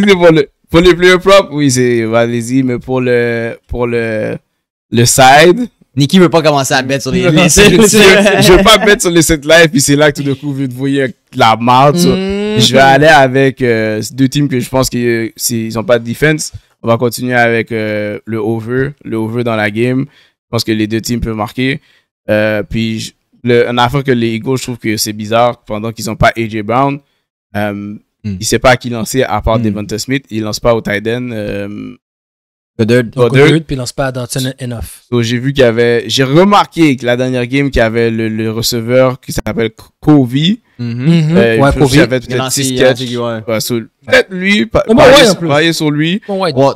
c'est pour, le, pour les players prop, oui, c'est, allez-y, mais pour le, pour le, le side. Nikki veut pas commencer à mettre sur les, je, veux pas mettre sur les set live, puis c'est là que tout d'un coup, vous voyez la marde. Mm. Je vais aller avec euh, deux teams que je pense qu'ils s'ils ont pas de defense. On va continuer avec euh, le over, le over dans la game. Je pense que les deux teams peuvent marquer. Euh, puis, le, affaire que les Eagles, je trouve que c'est bizarre, pendant qu'ils n'ont pas AJ Brown, mm. il sait pas à qui lancer à part mm. Devonta Smith. Il lance pas au Tyden. Goddard. Goddard. Puis lance pas Danton Enough. So, j'ai vu qu'il y avait. J'ai remarqué que la dernière game, qu'il y avait le, receveur qui s'appelle Kovy. mm mm-hmm. mm-hmm. euh, ouais, Kovi. avait peut-être 6 catchs. Ouais. Ouais, so, peut-être lui. Pa- oh, sur lui. 3,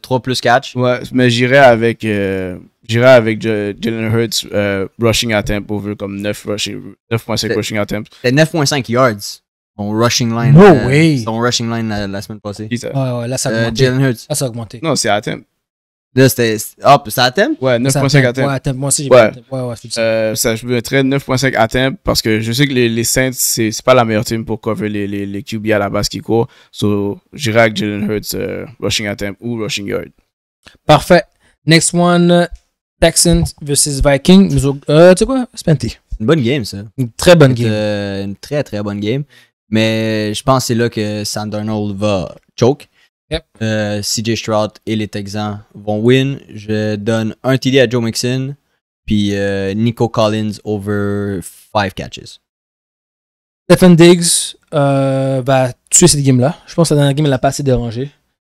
3, plus catch. Ouais, mais j'irai avec. Euh, j'irai Jalen Hurts euh, rushing attempt over comme 9 rushing, 9.5 rushing attempts. C'est 9.5 yards. Son rushing line. Euh, son rushing line la, semaine passée. Qui ça? ouais, là, ça a euh, augmenté. Là, ça a augmenté. Non, c'est à Là, c'était. Ah, oh, c'est temps? Ouais, 9.5 à Ouais, Moi aussi, j'ai ouais. ouais, ouais, ça. Euh, ça, je mettrais 9.5 temps parce que je sais que les, Saints, c'est pas la meilleure team pour cover les, les, QB à la base qui courent. So, j'irai avec Jalen Hurts, euh, rushing rushing temps ou rushing yard. Parfait. Next one, Texans versus Vikings. Euh, tu sais quoi? Spenty. une bonne game, ça. Une très bonne game. une très, très bonne game. Mais je pense que c'est là que Sam Darnold va choke. Euh, CJ Stroud et les Texans vont win. Je donne un TD à Joe Mixon, puis euh, Nico Collins over 5 catches. Stephen Diggs euh, va tuer cette game-là. Je pense que la dernière game, elle a pas assez dérangé.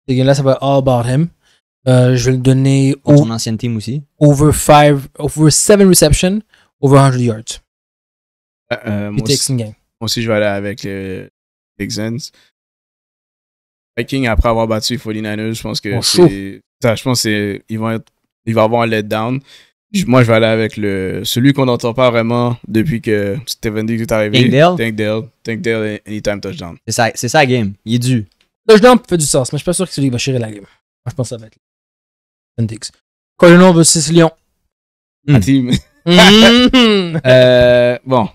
Cette game-là, ça va all about him. je vais le donner au, son ancienne team aussi. Over 5, over 7 receptions, over 100 yards. Euh, game aussi, je vais aller avec les Texans. Viking après avoir battu les 49ers, je pense que Je pense qu'ils vont, ils avoir un letdown. Moi, je vais aller avec le, celui qu'on n'entend pas vraiment depuis que Steven Diggs est arrivé. Tankdale. Tankdale. Tankdale, anytime touchdown. C'est ça, c'est game. Il est dû. Touchdown fait du sens, mais je suis pas sûr que celui qui va chier la game. Moi, je pense que ça va être Diggs. Colonel versus Lyon. Mm. team. Euh, bon,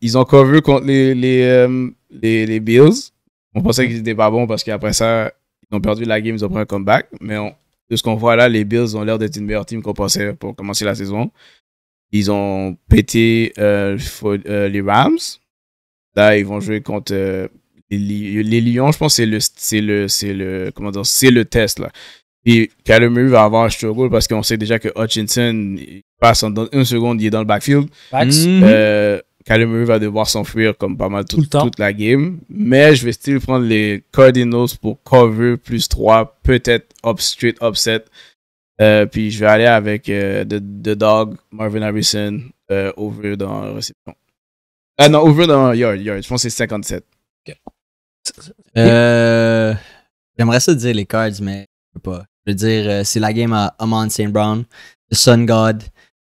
ils ont cover contre les, euh, les, les, Bills. On pensait qu'ils n'étaient pas bons parce qu'après ça, ils ont perdu la game, ils ont pris un comeback. Mais de ce qu'on voit là, les Bills ont l'air d'être une meilleure team qu'on pensait pour commencer la saison. Ils ont pété euh, euh, les Rams. Là, ils vont jouer contre les, Lions. Je pense que c'est le, c'est le, le, comment dire, c'est le test là. Et calumet va avoir un struggle parce qu'on sait déjà que Hutchinson passe en une seconde, il est dans le backfield. Kyler va devoir s'enfuir comme pas mal toute la game. Mais je vais still prendre les Cardinals pour cover plus 3, peut-être up, straight upset. Euh, puis je vais aller avec euh, the, Dog, Marvin Harrison, euh, over dans réception. Ah non, over dans yard, yard. Je pense que c'est 57. Euh, j'aimerais ça dire les cards, mais je peux pas. Je veux dire, c'est la game à Amon St. Brown, The Sun God.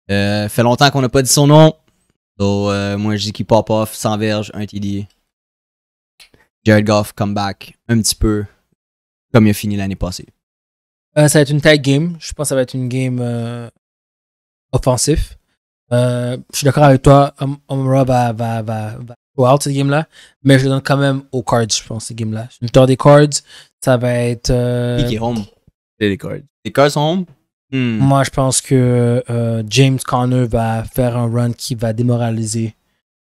fait longtemps qu'on n'a pas dit son nom. Donc euh, moi, je dis qu'il pop off, sans verge, un TD. Jared Goff, comeback, un petit peu comme il a fini l'année passée. Euh, ça va être une tight game. Je pense que ça va être une game euh, offensif. je suis d'accord avec toi. Omra va, va, va, out cette game-là. Mais je donne quand même aux cards, je pense, cette game-là. Je me des cards. Ça va être. Qui est home? les cards. Les cards sont home? Hmm. Moi, je pense que euh, James Conner va faire un run qui va démoraliser.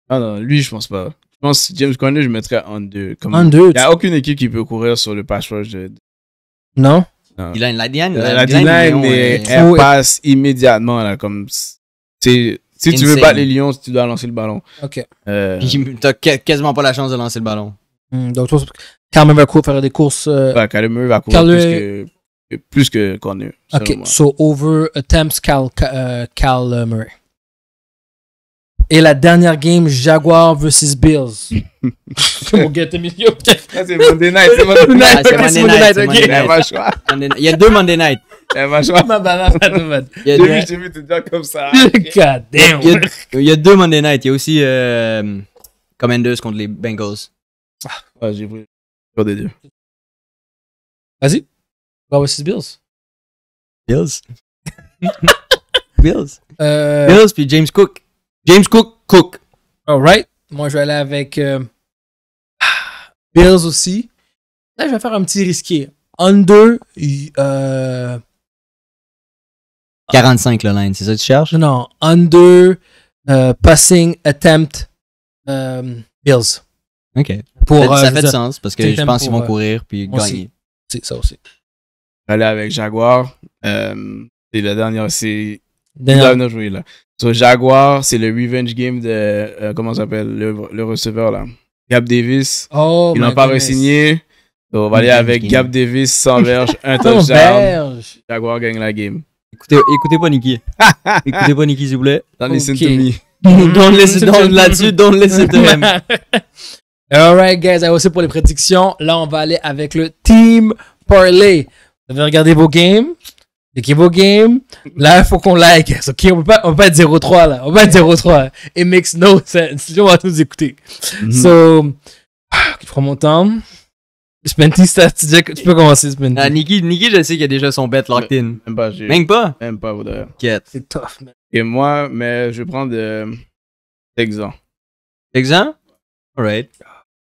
Ah non, lui, je pense pas. Je pense que James Conner, je mettrais en deux. En deux. Il n'y a aucune équipe qui peut courir sur le pass rush de. Non? Il a une line, La d mais euh, elle passe immédiatement. Là, comme... Si tu veux battre les Lions, tu dois lancer le ballon. Ok. Euh... T'as quasiment pas la chance de lancer le ballon. Hmm, donc donc, quand même, va faire des courses. Euh... va courir. que plus que connu. OK, so over attempts Cal, uh, Murray. Et la dernière game, Jaguar versus Bills. Mon gars, t'es mignon. C'est Monday Night. C'est Monday Night. C'est Monday Night. Il y a deux Monday Night. Il y a J'ai vu, j'ai vu, t'es déjà comme ça. God damn. Il y a deux Monday Night. Il y a aussi euh, Commanders contre les Bengals. Ah, j'ai voulu. des deux. Vas-y. Bah was Bills. Bills. Bills. Euh, Bills, puis James Cook. James Cook, Cook. All right. Moi, je vais aller avec euh, Bills aussi. Là, je vais faire un petit risqué. Under. Euh... 45 le line, c'est ça que tu cherches? Non, under euh, passing attempt Bills. OK. Pour, ça fait, sens parce que je pense qu'ils vont courir puis gagner. C'est ça aussi va avec Jaguar. Euh, c'est la dernière. C'est. Dernière jouer là. So, Jaguar, c'est le revenge game de. Euh, comment ça s'appelle le, receveur là Gab Davis. Oh, Ils n'ont pas re-signé. Donc, on va aller avec Gab Davis, sans verge, un touchdown. Jaguar gagne la game. Écoutez, écoutez pas Nicky. écoutez pas Nicky, s'il vous plaît. Don't listen to me. don't listen, là-dessus, don't listen to him. Alright, guys, alors c'est pour les prédictions. Là, on va aller avec le team parlay. Vous avez regardé vos games. C'est vos games. Là, il faut qu'on like. OK, on peut pas, on peut être 0-3, là. On peut être 0-3. It makes no sense. Les gens vont écouter. Mm-hmm. So, ah, je prends mon temps. Spenty, tu peux commencer, Spenty. Ah, Niki, Niki, je sais qu'il y a déjà son bet locked in. Même pas. Même pas? Même pas, d'ailleurs. C'est tough, man. Et moi, mais je vais prendre Texan. Euh, Texan? Alright.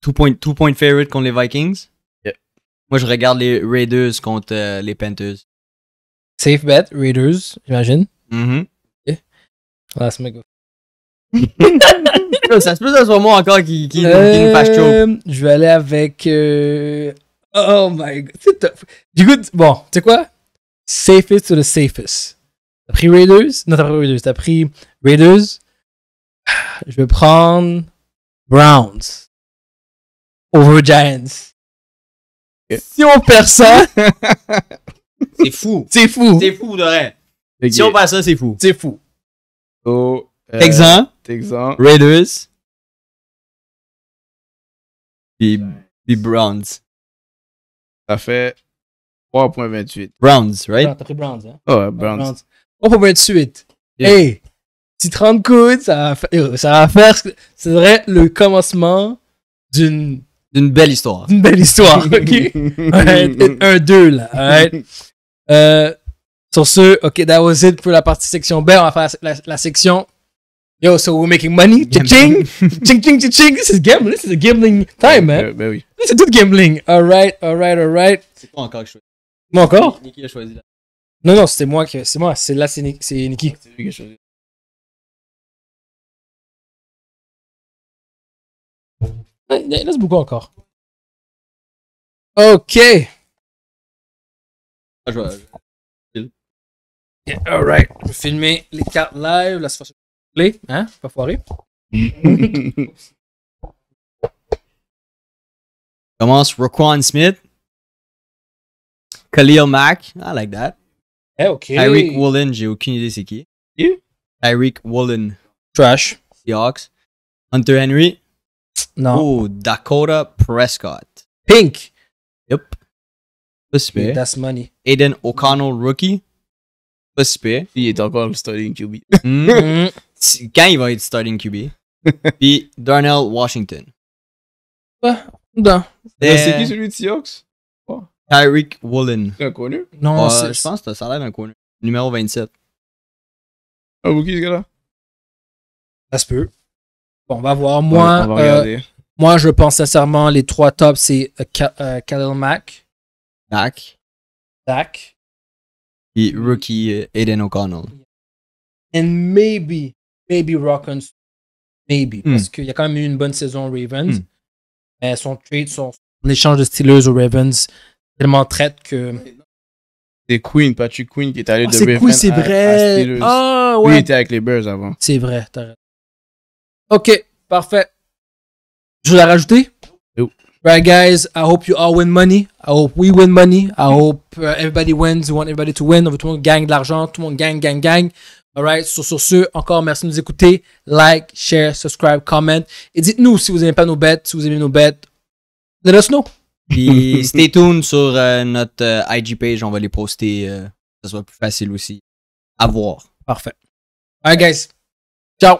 Two point, favorite contre les Vikings. Moi, je regarde les Raiders contre euh, les Panthers. Safe bet, Raiders, j'imagine. Mm -hmm. okay. ah, ça se peut que ce soit moi encore qui, qui, qui nous euh, fasse chaud. Je vais aller avec. Euh, oh my god. c'est Du coup, bon, tu sais quoi? Safest to the safest. T'as pris Raiders? Non, t'as pas pris Raiders. T'as pris Raiders. Je vais prendre Browns. Over Giants. Si on perd ça. c'est fou. C'est fou. C'est euh, fou, de vrai. Si on perd ça, c'est fou. C'est fou. Texan. Raiders. Puis, Browns. Ça fait 3.28. Browns, right? T'as pris Browns, hein? Oh, Browns. 3.28. Yeah. Hey! Si 30 coudes, ça va, faire, ça va faire, c'est vrai, le commencement d'une d'une belle histoire. une belle histoire, ok? Un, deux, là, alright? Euh, sur ce, ok, that was it pour la partie section B. On va faire la, section Yo, so we're making money. ching Ching, ching, ching, This is gambling. This is a gambling time, man. Ben, ben oui. C'est tout gambling. Alright, alright, alright. C'est toi encore que je choisis. Moi encore? Niki a choisi là. Non, non, c'était moi qui. C'est moi. C'est là, c'est Niki. C'est lui qui a choisi. Il Laisse beaucoup encore. Ok. Ah, je vais. Je vais filmer les cartes live, la situation. Hein? Pas foiré. Commence Roquan Smith. Khalil Mack. I like that. Hey, eh, ok. Tyreek Woolen, j'ai aucune idée c'est qui. Tyreek Woolen. Trash. Seahawks. Hunter Henry. Non. Oh, Dakota Prescott. Pink. Yep. Plus spé. That's money. Aiden O'Connell, rookie. Plus Il est encore le starting QB. Mm-hmm. Quand il va être starting QB. Puis Darnell Washington. Ouais, non. C'est euh, qui celui de Seahawks? Oh. Tyreek Woolen. C'est un corner? Non, euh, je pense que ça a l'air d'un corner. Numéro 27. Ah, vous qui ce gars-là? Ça se peut. Bon, on va voir. Moi, euh, moi je pense sincèrement, les trois tops, c'est uh, Khalil euh, Mack. Dak. Et rookie euh, Aiden O'Connell. And maybe, maybe Rockens. Maybe. Hmm. Parce qu'il y a quand même eu une bonne saison au Ravens. Hmm. Mais son trade, son, échange de Steelers aux Ravens, tellement traite que. C'est Queen, Patrick Queen qui est allé ah, de Ravens. C'est Queen, c'est vrai. Oui, ah, il était avec les Bears avant. C'est vrai, t'as raison. OK, parfait. Je la rajouter. Right, guys, I hope you all win money. I hope we win money. I hope uh, everybody wins. We want everybody to win. On veut tout le monde gagne de l'argent. Tout le monde gagne, gagne, gagne. Alright, sur, sur ce, encore merci de nous écouter. Like, share, subscribe, comment. Et dites-nous si vous n'aimez pas nos bêtes, si vous aimez nos bêtes. Let us know. Puis stay tuned sur euh, notre euh, IG page, on va les poster. ça euh, sera plus facile aussi à voir. Parfait. Alright, guys. Ciao.